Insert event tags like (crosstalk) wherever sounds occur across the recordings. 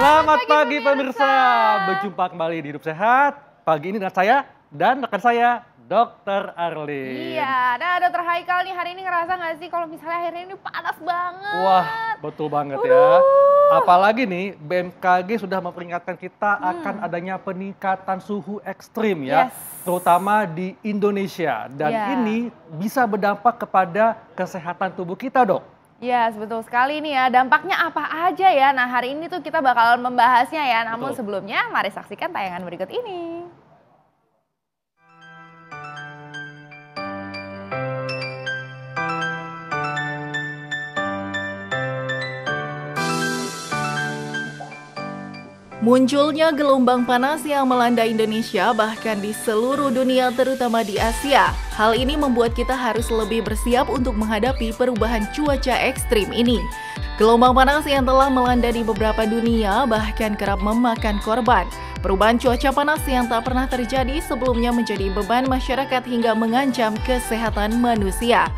Selamat pagi, pemirsa. Berjumpa kembali di Hidup Sehat. Pagi ini dengan saya dan rekan saya Dokter Arlin. Iya, nah Dokter Haikal nih hari ini ngerasa nggak sih kalau misalnya hari ini panas banget? Wah, betul banget Uduh. ya. Apalagi nih BMKG sudah memperingatkan kita hmm. akan adanya peningkatan suhu ekstrim ya, yes. terutama di Indonesia. Dan yeah. ini bisa berdampak kepada kesehatan tubuh kita, dok. Yes, betul sekali nih ya. Dampaknya apa aja ya? Nah, hari ini tuh kita bakalan membahasnya ya. Namun betul. sebelumnya, mari saksikan tayangan berikut ini. Munculnya gelombang panas yang melanda Indonesia bahkan di seluruh dunia terutama di Asia. Hal ini membuat kita harus lebih bersiap untuk menghadapi perubahan cuaca ekstrim ini. Gelombang panas yang telah melanda di beberapa dunia bahkan kerap memakan korban. Perubahan cuaca panas yang tak pernah terjadi sebelumnya menjadi beban masyarakat hingga mengancam kesehatan manusia.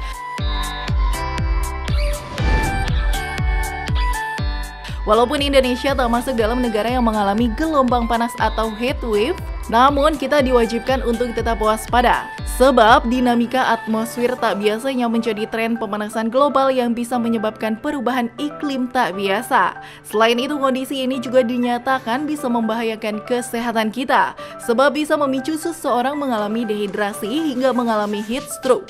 Walaupun Indonesia tak masuk dalam negara yang mengalami gelombang panas atau heat wave, namun kita diwajibkan untuk tetap waspada. Sebab dinamika atmosfer tak biasanya menjadi tren pemanasan global yang bisa menyebabkan perubahan iklim tak biasa. Selain itu, kondisi ini juga dinyatakan bisa membahayakan kesehatan kita, sebab bisa memicu seseorang mengalami dehidrasi hingga mengalami heat stroke.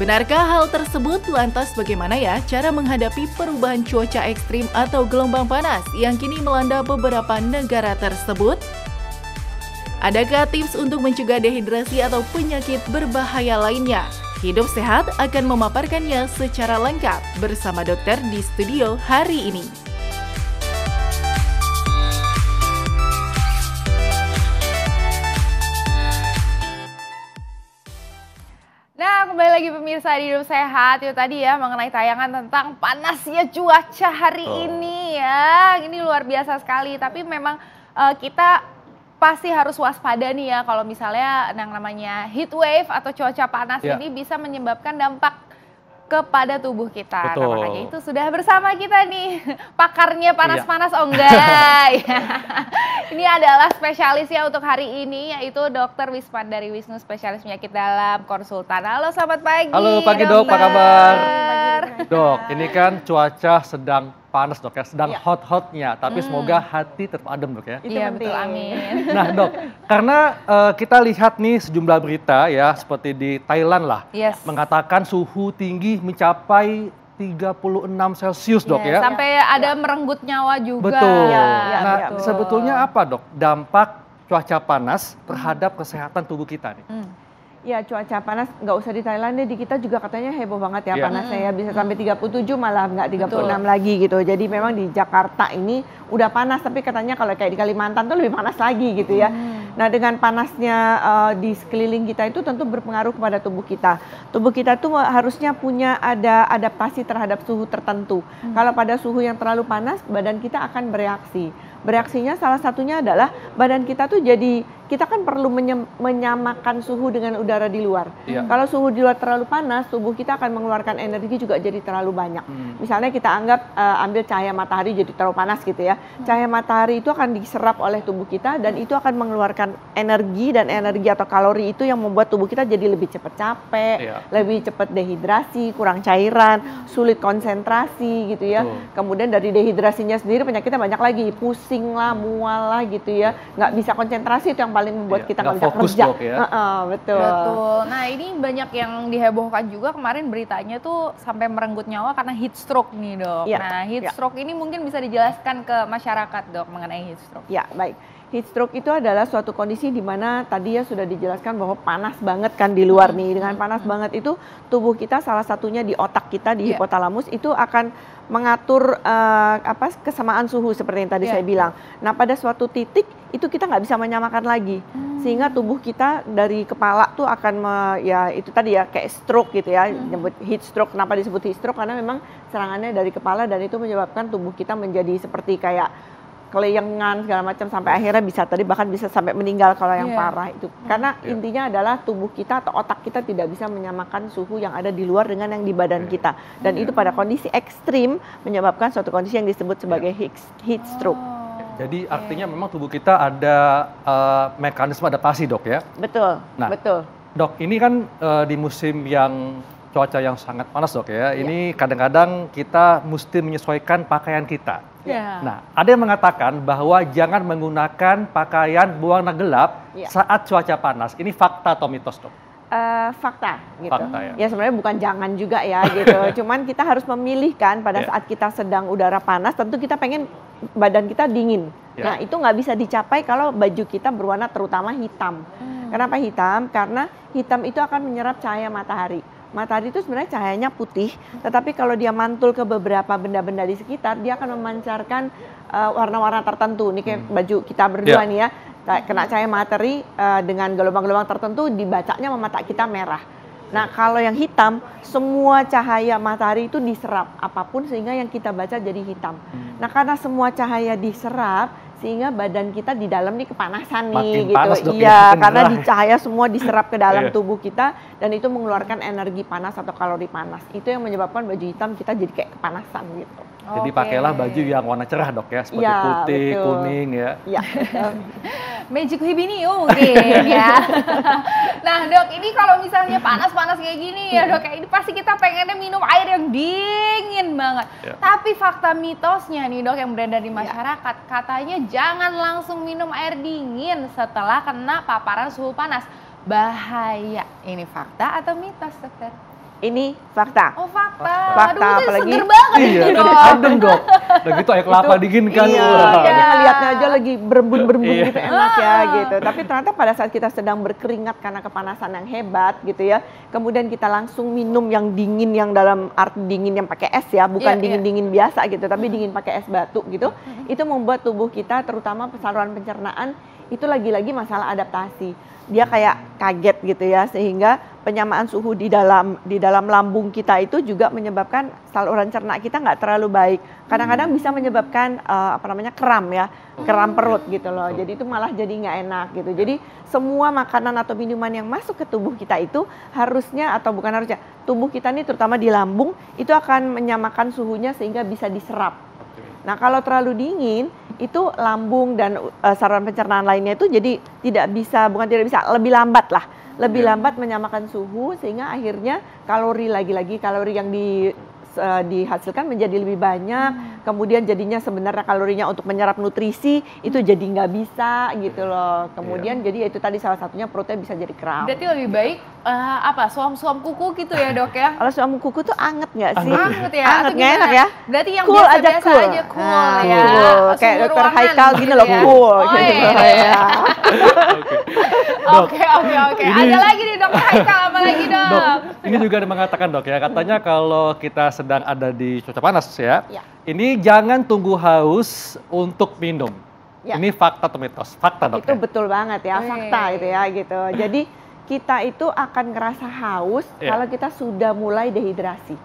Benarkah hal tersebut? Lantas bagaimana ya cara menghadapi perubahan cuaca ekstrim atau gelombang panas yang kini melanda beberapa negara tersebut? Adakah tips untuk mencegah dehidrasi atau penyakit berbahaya lainnya? Hidup Sehat akan memaparkannya secara lengkap bersama dokter di studio hari ini. pagi pemirsa di Hidup Sehat. Yuk tadi ya mengenai tayangan tentang panasnya cuaca hari oh. ini ya. Ini luar biasa sekali. Tapi memang uh, kita pasti harus waspada nih ya kalau misalnya yang namanya heat wave atau cuaca panas yeah. ini bisa menyebabkan dampak kepada tubuh kita. Nah, Betul. Nah, makanya itu sudah bersama kita nih (laughs) pakarnya iya. panas-panas iya. oh (laughs) ini adalah spesialis ya untuk hari ini yaitu Dokter Wisman dari Wisnu spesialis penyakit dalam konsultan. Halo selamat pagi. Halo pagi dok, apa kabar? Pagi, dok, ini kan cuaca sedang panas dok ya, sedang yeah. hot-hotnya. Tapi hmm. semoga hati tetap adem dok ya. itu Iya betul, amin. (laughs) Nah dok, karena uh, kita lihat nih sejumlah berita ya, seperti di Thailand lah. Yes. Mengatakan suhu tinggi mencapai 36 Celcius dok yeah, ya. Sampai iya. ada merenggut nyawa juga. Betul. Ya, nah betul. sebetulnya apa dok dampak cuaca panas terhadap kesehatan tubuh kita nih? Hmm. Ya cuaca panas nggak usah di Thailand deh, di kita juga katanya heboh banget ya yeah. panasnya ya bisa sampai 37 hmm. malah nggak 36 Betul. lagi gitu. Jadi memang di Jakarta ini udah panas tapi katanya kalau kayak di Kalimantan tuh lebih panas lagi gitu ya. Hmm. Nah dengan panasnya uh, di sekeliling kita itu tentu berpengaruh kepada tubuh kita. Tubuh kita tuh eh, harusnya punya ada adaptasi terhadap suhu tertentu. Hmm. Kalau pada suhu yang terlalu panas badan kita akan bereaksi Bereaksinya salah satunya adalah badan kita tuh jadi kita kan perlu menyamakan suhu dengan udara di luar. Yeah. Hmm. Kalau suhu di luar terlalu panas, tubuh kita akan mengeluarkan energi juga jadi terlalu banyak. Hmm. Misalnya kita anggap uh, ambil cahaya matahari jadi terlalu panas gitu ya. Hmm. Cahaya matahari itu akan diserap oleh tubuh kita dan hmm. itu akan mengeluarkan energi dan energi atau kalori itu yang membuat tubuh kita jadi lebih cepat capek, yeah. lebih cepat dehidrasi, kurang cairan, sulit konsentrasi gitu ya. Kemudian dari dehidrasinya sendiri penyakitnya banyak lagi, pusing pusing lah, mual lah gitu ya. Nggak bisa konsentrasi itu yang paling membuat iya, kita nggak bisa kerja. Dok, ya. uh -uh, betul. Betul. Nah ini banyak yang dihebohkan juga kemarin beritanya tuh sampai merenggut nyawa karena heat stroke nih dok. Yeah. Nah heat yeah. stroke ini mungkin bisa dijelaskan ke masyarakat dok mengenai heat stroke. Ya baik heat stroke itu adalah suatu kondisi di mana tadi ya sudah dijelaskan bahwa panas banget kan di luar nih. Dengan mm-hmm. panas banget itu tubuh kita salah satunya di otak kita di yeah. itu akan mengatur uh, apa kesamaan suhu seperti yang tadi yeah. saya bilang. Nah, pada suatu titik itu kita nggak bisa menyamakan lagi. Hmm. Sehingga tubuh kita dari kepala tuh akan me, ya itu tadi ya kayak stroke gitu ya, hmm. nyebut hmm. heat stroke. Kenapa disebut heat stroke? Karena memang serangannya dari kepala dan itu menyebabkan tubuh kita menjadi seperti kayak keleyangan segala macam sampai akhirnya bisa tadi bahkan bisa sampai meninggal kalau yang yeah. parah itu karena yeah. intinya adalah tubuh kita atau otak kita tidak bisa menyamakan suhu yang ada di luar dengan yang di badan yeah. kita dan yeah. itu pada kondisi ekstrim menyebabkan suatu kondisi yang disebut sebagai yeah. heat, heat stroke. Oh. Jadi okay. artinya memang tubuh kita ada uh, mekanisme adaptasi dok ya. Betul. Nah, betul. Dok ini kan uh, di musim yang cuaca yang sangat panas dok ya, iya. ini kadang-kadang yeah. kita mesti menyesuaikan pakaian kita. Yeah. Iya. Nah, ada yang mengatakan bahwa jangan menggunakan pakaian berwarna gelap yeah. saat cuaca panas. Ini fakta atau mitos dok? Uh, fakta gitu. Fakta, ya. ya sebenarnya bukan jangan juga ya (laughs) gitu. Cuman kita harus memilihkan pada yeah. saat kita sedang udara panas, tentu kita pengen badan kita dingin. Yeah. Nah itu nggak bisa dicapai kalau baju kita berwarna terutama hitam. Hmm. Kenapa hitam? Karena hitam itu akan menyerap cahaya matahari matahari itu sebenarnya cahayanya putih, tetapi kalau dia mantul ke beberapa benda-benda di sekitar, dia akan memancarkan eh, warna-warna uh, tertentu. Ini kayak hmm. baju kita berdua yeah. nih ya, nah, kena cahaya matahari uh, dengan gelombang-gelombang tertentu dibacanya mata kita merah. Nah, kalau yang hitam, semua cahaya matahari itu diserap apapun sehingga yang kita baca jadi hitam. Hmm. Nah, karena semua cahaya diserap, sehingga badan kita di dalam nih kepanasan makin nih gitu. panas gitu. Dok, iya, karena di cahaya semua diserap ke dalam (laughs) iya. tubuh kita dan itu mengeluarkan energi panas atau kalori panas. Itu yang menyebabkan baju hitam kita jadi kayak kepanasan gitu. Okay. Jadi pakailah baju yang warna cerah dok ya, seperti ya, putih, betul. kuning ya. ya. Magic Hibiniu mungkin ya. (laughs) nah dok, ini kalau misalnya panas-panas kayak gini ya dok, ya, ini pasti kita pengennya minum air yang dingin banget. Ya. Tapi fakta mitosnya nih dok yang beredar di ya. masyarakat, ya. katanya jangan langsung minum air dingin setelah kena paparan suhu panas. Bahaya. Ini fakta atau mitos dokter? Ini fakta. Oh fakta. Fakta Aduh, apalagi. iya, ini Adem dok. Udah gitu ayak kelapa dingin kan. Iya, kayaknya ngeliatnya aja lagi berembun-berembun iya. gitu enak ya ah. gitu. Tapi ternyata pada saat kita sedang berkeringat karena kepanasan yang hebat gitu ya. Kemudian kita langsung minum yang dingin yang dalam arti dingin yang pakai es ya. Bukan iya, iya. dingin-dingin iya, biasa gitu. Tapi mm-hmm. dingin pakai es batu gitu. Mm-hmm. Itu membuat tubuh kita terutama saluran pencernaan itu lagi-lagi masalah adaptasi. Dia kayak kaget gitu ya sehingga penyamaan suhu di dalam di dalam lambung kita itu juga menyebabkan saluran cerna kita nggak terlalu baik. Kadang-kadang hmm. bisa menyebabkan uh, apa namanya kram ya, kram hmm. perut gitu loh. Jadi itu malah jadi nggak enak gitu. Ya. Jadi semua makanan atau minuman yang masuk ke tubuh kita itu harusnya atau bukan harusnya tubuh kita ini terutama di lambung itu akan menyamakan suhunya sehingga bisa diserap. Nah kalau terlalu dingin itu lambung dan uh, saluran pencernaan lainnya itu jadi tidak bisa bukan tidak bisa lebih lambat lah lebih iya. lambat menyamakan suhu sehingga akhirnya kalori lagi-lagi kalori yang di uh, dihasilkan menjadi lebih banyak hmm. kemudian jadinya sebenarnya kalorinya untuk menyerap nutrisi hmm. itu jadi nggak bisa gitu loh iya. kemudian yeah. jadi ya itu tadi salah satunya protein bisa jadi kram berarti lebih baik uh, apa suam-suam kuku gitu ya dok ya kalau suam kuku tuh anget nggak sih anget ya anget nggak enak ya berarti yang cool biasa, aja biasa cool. aja cool nah, ya cool. kayak dokter Haikal gini loh gitu ya. cool oh, iya. gitu oh, iya. iya (laughs) oke oke oke. Ada lagi nih dok Haikal apa lagi dok? dok? Ini juga ada mengatakan dok ya katanya kalau kita sedang ada di cuaca panas ya. ya. Ini jangan tunggu haus untuk minum. Ya. Ini fakta atau mitos? Fakta dok. Itu ya? betul banget ya, fakta itu ya gitu. (clears throat) Jadi kita itu akan ngerasa haus ya. kalau kita sudah mulai dehidrasi.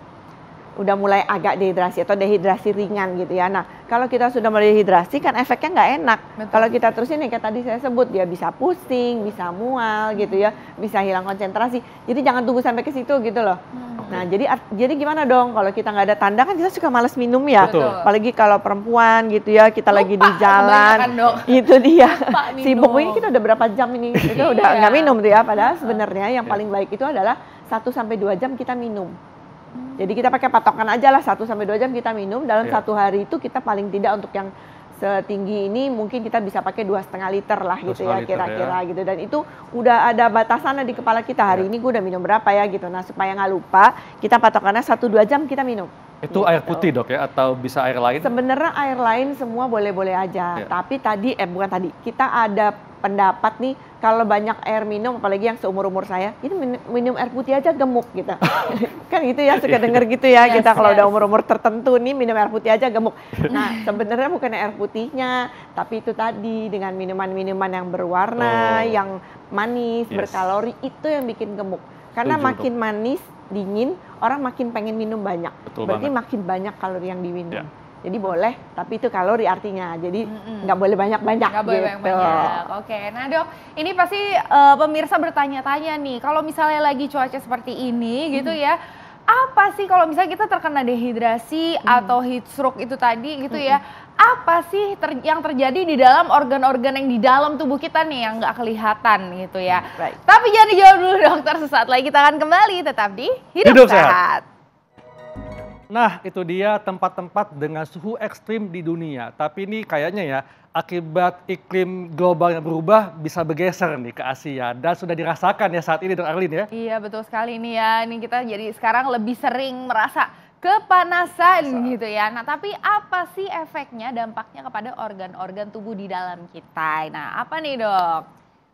Udah mulai agak dehidrasi atau dehidrasi ringan gitu ya. Nah, kalau kita sudah mulai dehidrasi kan efeknya nggak enak. Betul. Kalau kita terus ini kayak tadi saya sebut dia bisa pusing, bisa mual gitu ya, bisa hilang konsentrasi. Jadi jangan tunggu sampai ke situ gitu loh. Hmm. Nah jadi jadi gimana dong kalau kita nggak ada tanda kan kita suka males minum ya. Betul. Apalagi kalau perempuan gitu ya kita Lupa, lagi di jalan, (laughs) itu dia. Sibuk ini kita udah berapa jam ini Itu udah iya. nggak minum tuh ya. Padahal sebenarnya yang iya. paling baik itu adalah satu sampai dua jam kita minum. Jadi kita pakai patokan aja lah 1 sampai 2 jam kita minum dalam yeah. satu hari itu kita paling tidak untuk yang setinggi ini mungkin kita bisa pakai dua setengah liter lah gitu ya kira-kira ya. gitu dan itu udah ada batasannya di kepala kita hari ya. ini gue udah minum berapa ya gitu nah supaya nggak lupa kita patokannya satu dua jam kita minum itu gitu. air putih dok ya atau bisa air lain sebenarnya air lain semua boleh-boleh aja ya. tapi tadi eh bukan tadi kita ada pendapat nih kalau banyak air minum apalagi yang seumur umur saya itu minum air putih aja gemuk gitu (laughs) kan itu ya suka iya. denger gitu ya yes, kita kalau udah umur umur tertentu nih minum air putih aja gemuk nah sebenarnya bukan air putihnya tapi itu tadi dengan minuman-minuman yang berwarna oh. yang manis yes. berkalori itu yang bikin gemuk karena Tujuh, makin manis dingin orang makin pengen minum banyak Betul berarti banget. makin banyak kalori yang diminum yeah. Jadi boleh, tapi itu kalori artinya. Jadi nggak boleh banyak-banyak. Nggak gitu. boleh banyak-banyak. Oke, nah dok, ini pasti uh, pemirsa bertanya-tanya nih. Kalau misalnya lagi cuaca seperti ini, mm. gitu ya, apa sih kalau misalnya kita terkena dehidrasi mm. atau heat stroke itu tadi, gitu mm ya? Apa sih ter yang terjadi di dalam organ-organ yang di dalam tubuh kita nih yang nggak kelihatan, gitu ya? Right. Tapi jangan dijawab dulu dokter. Sesaat lagi kita akan kembali tetap di hidup, hidup sehat. sehat. Nah, itu dia tempat-tempat dengan suhu ekstrim di dunia. Tapi ini kayaknya ya, akibat iklim global yang berubah bisa bergeser nih ke Asia. Dan sudah dirasakan ya saat ini, Dr. Arlin ya? Iya, betul sekali nih ya. Ini kita jadi sekarang lebih sering merasa kepanasan Masa. gitu ya. Nah, tapi apa sih efeknya, dampaknya kepada organ-organ tubuh di dalam kita? Nah, apa nih dok?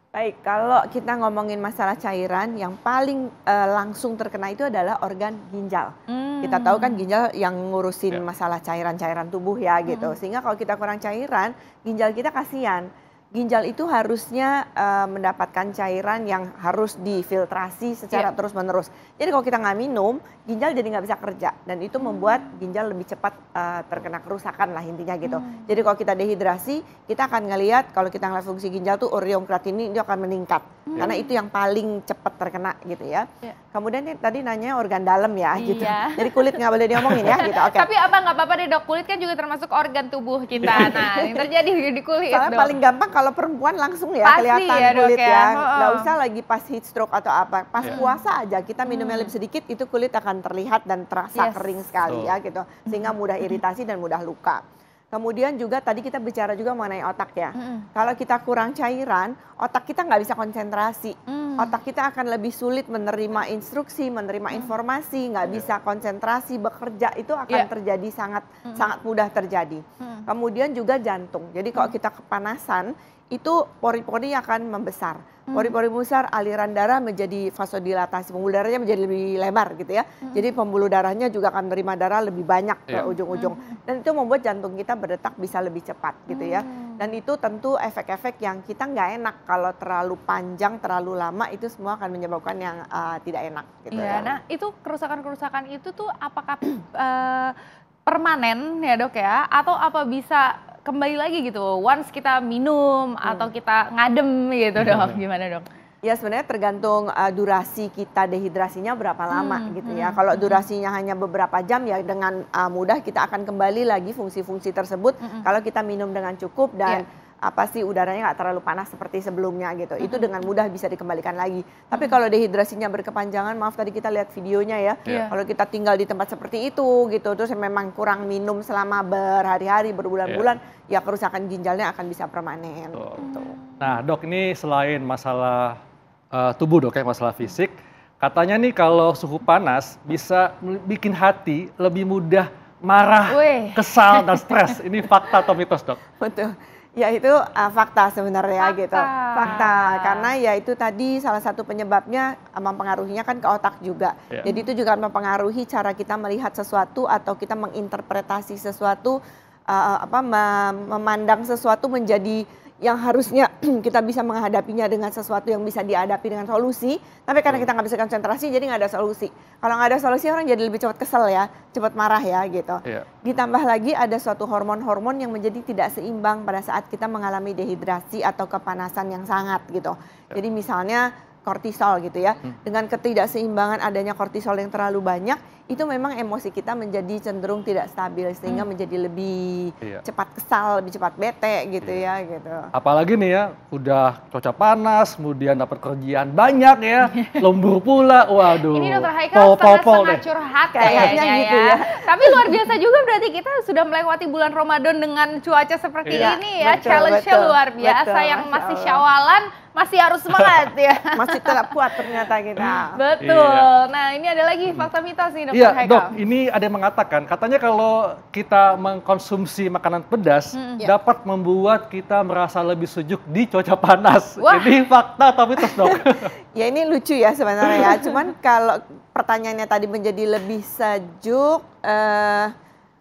Baik, kalau kita ngomongin masalah cairan, yang paling uh, langsung terkena itu adalah organ ginjal. Hmm. Kita tahu kan hmm. ginjal yang ngurusin yeah. masalah cairan-cairan tubuh ya gitu. Hmm. Sehingga kalau kita kurang cairan, ginjal kita kasihan ginjal itu harusnya uh, mendapatkan cairan yang harus difiltrasi secara yeah. terus menerus. Jadi kalau kita nggak minum, ginjal jadi nggak bisa kerja dan itu hmm. membuat ginjal lebih cepat uh, terkena kerusakan lah intinya gitu. Hmm. Jadi kalau kita dehidrasi, kita akan ngelihat kalau kita ngelihat fungsi ginjal tuh ureum kreatinin dia akan meningkat hmm. karena itu yang paling cepat terkena gitu ya. Yeah. Kemudian tadi nanya organ dalam ya gitu. yeah. (laughs) Jadi kulit nggak boleh diomongin ya gitu. Okay. Tapi apa nggak apa-apa deh dok, kulit kan juga termasuk organ tubuh kita. (laughs) Nah yang terjadi di kulit. Soalnya dong. paling gampang kalau perempuan langsung ya Pasti kelihatan ya, kulit ya. ya. Nggak usah lagi pas heat stroke atau apa. Pas yeah. puasa aja kita minum hmm. lebih sedikit itu kulit akan terlihat dan terasa yes. kering sekali oh. ya gitu. Sehingga mudah (laughs) iritasi dan mudah luka. Kemudian juga tadi kita bicara juga mengenai otak ya. Mm. Kalau kita kurang cairan, otak kita nggak bisa konsentrasi. Mm. Otak kita akan lebih sulit menerima instruksi, menerima mm. informasi, nggak yeah. bisa konsentrasi bekerja itu akan yeah. terjadi sangat mm. sangat mudah terjadi. Mm. Kemudian juga jantung. Jadi kalau mm. kita kepanasan, itu pori-pori akan membesar Pori-pori hmm. musar aliran darah menjadi vasodilatasi, pembuluh darahnya menjadi lebih lebar gitu ya. Hmm. Jadi pembuluh darahnya juga akan menerima darah lebih banyak ke iya. ujung-ujung. Hmm. Dan itu membuat jantung kita berdetak bisa lebih cepat gitu ya. Hmm. Dan itu tentu efek-efek yang kita nggak enak kalau terlalu panjang, terlalu lama itu semua akan menyebabkan yang uh, tidak enak gitu ya. ya. Nah, itu kerusakan-kerusakan itu tuh apakah uh, (clears throat) permanen ya dok ya atau apa bisa kembali lagi gitu once kita minum hmm. atau kita ngadem gitu dok dong, gimana dong? Ya sebenarnya tergantung uh, durasi kita dehidrasinya berapa lama hmm, gitu hmm, ya. Hmm, Kalau durasinya hmm. hanya beberapa jam ya dengan uh, mudah kita akan kembali lagi fungsi-fungsi tersebut. Hmm, hmm. Kalau kita minum dengan cukup dan yeah apa sih udaranya nggak terlalu panas seperti sebelumnya gitu. Itu dengan mudah bisa dikembalikan lagi. Tapi kalau dehidrasinya berkepanjangan, maaf tadi kita lihat videonya ya. Yeah. Kalau kita tinggal di tempat seperti itu gitu, terus memang kurang minum selama berhari-hari, berbulan-bulan, yeah. ya kerusakan ginjalnya akan bisa permanen. Gitu. Nah, Dok, ini selain masalah uh, tubuh Dok kayak masalah fisik, katanya nih kalau suhu panas bisa bikin hati lebih mudah marah, Wey. kesal dan (laughs) stres. Ini fakta atau mitos, Dok? Betul. Ya itu uh, fakta sebenarnya fakta. gitu. Fakta karena ya itu tadi salah satu penyebabnya eh, mempengaruhinya kan ke otak juga. Ya. Jadi itu juga mempengaruhi cara kita melihat sesuatu atau kita menginterpretasi sesuatu uh, apa memandang sesuatu menjadi yang harusnya (clears throat) kita bisa menghadapinya dengan sesuatu yang bisa dihadapi dengan solusi, tapi karena kita nggak bisa konsentrasi jadi nggak ada solusi. Kalau nggak ada solusi orang jadi lebih cepat kesel ya, cepat marah ya gitu. Yeah. Ditambah lagi ada suatu hormon-hormon yang menjadi tidak seimbang pada saat kita mengalami dehidrasi atau kepanasan yang sangat gitu. Yeah. Jadi misalnya kortisol gitu ya, hmm. dengan ketidakseimbangan adanya kortisol yang terlalu banyak itu memang emosi kita menjadi cenderung tidak stabil sehingga hmm. menjadi lebih iya. cepat kesal, lebih cepat bete gitu iya. ya gitu. Apalagi nih ya, udah cuaca panas, kemudian dapat kerjaan banyak ya, lembur pula, waduh. Ini Dokter Haikal pol, sangat curhat ya kayaknya ya. gitu ya. Tapi luar biasa juga berarti kita sudah melewati bulan Ramadan dengan cuaca seperti iya. ini ya, challenge-nya luar biasa betul, yang masih syawalan masih harus semangat ya. masih tetap kuat ternyata kita. Betul. Iya. Nah, ini ada lagi fakta mitos nih, Dokter Iya, Dok, ini ada yang mengatakan katanya kalau kita mengkonsumsi makanan pedas hmm, dapat membuat kita merasa lebih sejuk di cuaca panas. Wah. Ini fakta tapi mitos, Dok? (laughs) ya ini lucu ya sebenarnya ya. Cuman kalau pertanyaannya tadi menjadi lebih sejuk eh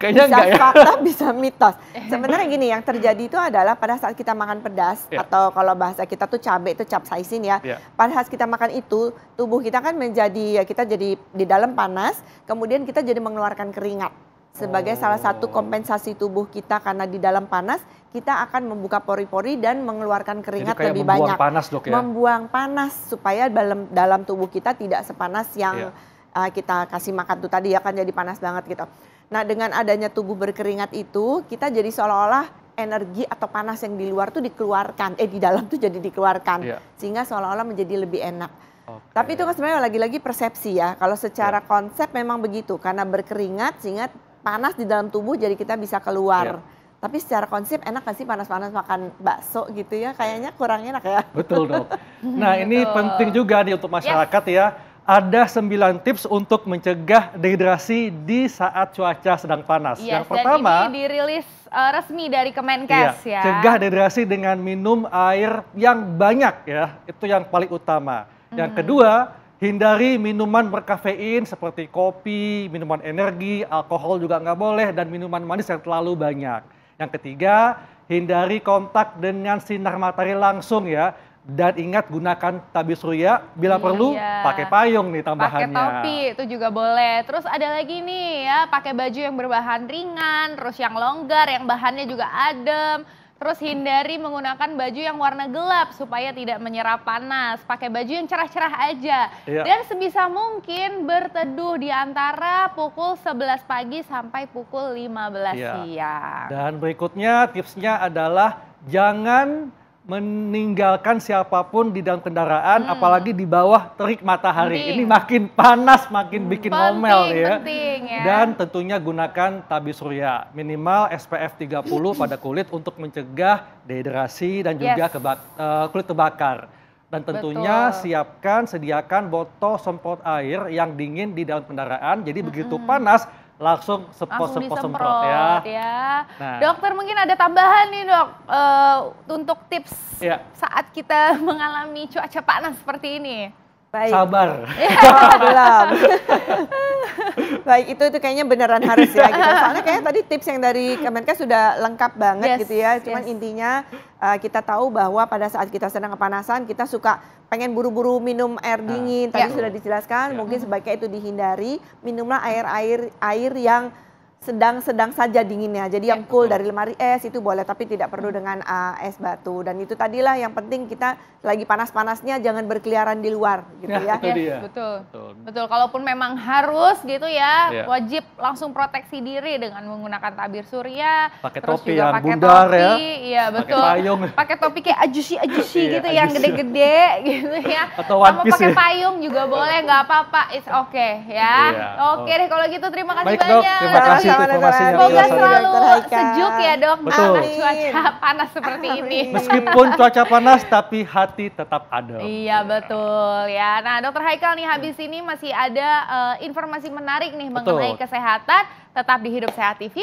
Kayaknya bisa enggak ya. (laughs) bisa mitos. Eh. Sebenarnya gini, yang terjadi itu adalah pada saat kita makan pedas yeah. atau kalau bahasa kita tuh cabai itu capsaicin ya. Yeah. Pada saat kita makan itu, tubuh kita kan menjadi ya kita jadi di dalam panas, kemudian kita jadi mengeluarkan keringat sebagai oh. salah satu oh. kompensasi tubuh kita karena di dalam panas kita akan membuka pori-pori dan mengeluarkan keringat Jadi lebih membuang banyak. Panas, dok, ya? Membuang panas supaya dalam dalam tubuh kita tidak sepanas yang yeah. Iya. Uh, kita kasih makan tuh tadi ya kan jadi panas banget gitu. Nah, dengan adanya tubuh berkeringat itu, kita jadi seolah-olah energi atau panas yang di luar tuh dikeluarkan, eh di dalam tuh jadi dikeluarkan, yeah. sehingga seolah-olah menjadi lebih enak. Okay. Tapi itu kan sebenarnya lagi-lagi persepsi ya. Kalau secara yeah. konsep memang begitu, karena berkeringat sehingga panas di dalam tubuh jadi kita bisa keluar. Yeah. Tapi secara konsep enak gak sih panas-panas makan bakso gitu ya? Kayaknya kurang enak ya. Betul dong. Nah ini Betul. penting juga nih untuk masyarakat yes. ya ada 9 tips untuk mencegah dehidrasi di saat cuaca sedang panas. Yes, yang pertama, dan ini dirilis uh, resmi dari Kemenkes iya, ya. Cegah dehidrasi dengan minum air yang banyak ya, itu yang paling utama. Yang hmm. kedua, hindari minuman berkafein seperti kopi, minuman energi, alkohol juga nggak boleh dan minuman manis yang terlalu banyak. Yang ketiga, hindari kontak dengan sinar matahari langsung ya. Dan ingat gunakan tabi surya bila iya, perlu iya. pakai payung nih tambahannya. Pakai topi itu juga boleh. Terus ada lagi nih ya, pakai baju yang berbahan ringan, terus yang longgar, yang bahannya juga adem. Terus hindari menggunakan baju yang warna gelap supaya tidak menyerap panas. Pakai baju yang cerah-cerah aja. Iya. Dan sebisa mungkin berteduh di antara pukul 11 pagi sampai pukul 15 iya. siang. Dan berikutnya tipsnya adalah jangan meninggalkan siapapun di dalam kendaraan hmm. apalagi di bawah terik matahari. Penting. Ini makin panas, makin hmm, bikin penting, ngomel ya. Penting, ya. Dan tentunya gunakan tabi surya, minimal SPF 30 (clears throat) pada kulit untuk mencegah dehidrasi dan juga yes. kebak uh, kulit terbakar. Dan tentunya Betul. siapkan, sediakan botol semprot air yang dingin di dalam kendaraan. Jadi -hmm. begitu panas, langsung sepot sepot semprot ya. ya. Nah. Dokter mungkin ada tambahan nih dok uh, untuk tips ya. saat kita (laughs) mengalami cuaca panas seperti ini. Baik. Sabar. Ya. (laughs) belum. (laughs) (laughs) Baik, itu itu kayaknya beneran harus ya gitu. (laughs) Soalnya kayaknya tadi tips yang dari Kemenkes sudah lengkap banget yes, gitu ya. Cuman yes. intinya uh, kita tahu bahwa pada saat kita sedang kepanasan kita suka pengen buru-buru minum air dingin. Ah, tadi yeah. sudah dijelaskan, yeah. mungkin sebaiknya itu dihindari. Minumlah air-air air yang sedang-sedang saja dinginnya. Jadi yang cool dari lemari es itu boleh tapi tidak perlu hmm. dengan uh, es batu. Dan itu tadilah yang penting kita lagi panas-panasnya jangan berkeliaran di luar gitu nah, ya. ya. Betul, yes, betul. Betul. Betul. Kalaupun memang harus gitu ya, yeah. wajib langsung proteksi diri dengan menggunakan tabir surya, pakai topi juga pakai bundar topi, ya. Iya, betul. Pakai payung. Pakai topi kayak ajusi-ajusi iya, gitu ajusi. yang gede-gede (laughs) gitu ya. Atau one pakai ya. payung juga boleh nggak apa-apa. It's okay ya. Yeah. Oke okay oh. deh kalau gitu terima kasih Baik, banyak. Dok, terima kasih. Sama gitu informasinya. Semoga selalu sejuk ya dok, ya, Betul. cuaca panas seperti ini. Meskipun cuaca panas, tapi hati tetap adem. Iya betul ya. Nah dokter Haikal nih habis ini masih ada uh, informasi menarik nih betul. mengenai kesehatan. Tetap di Hidup Sehat TV.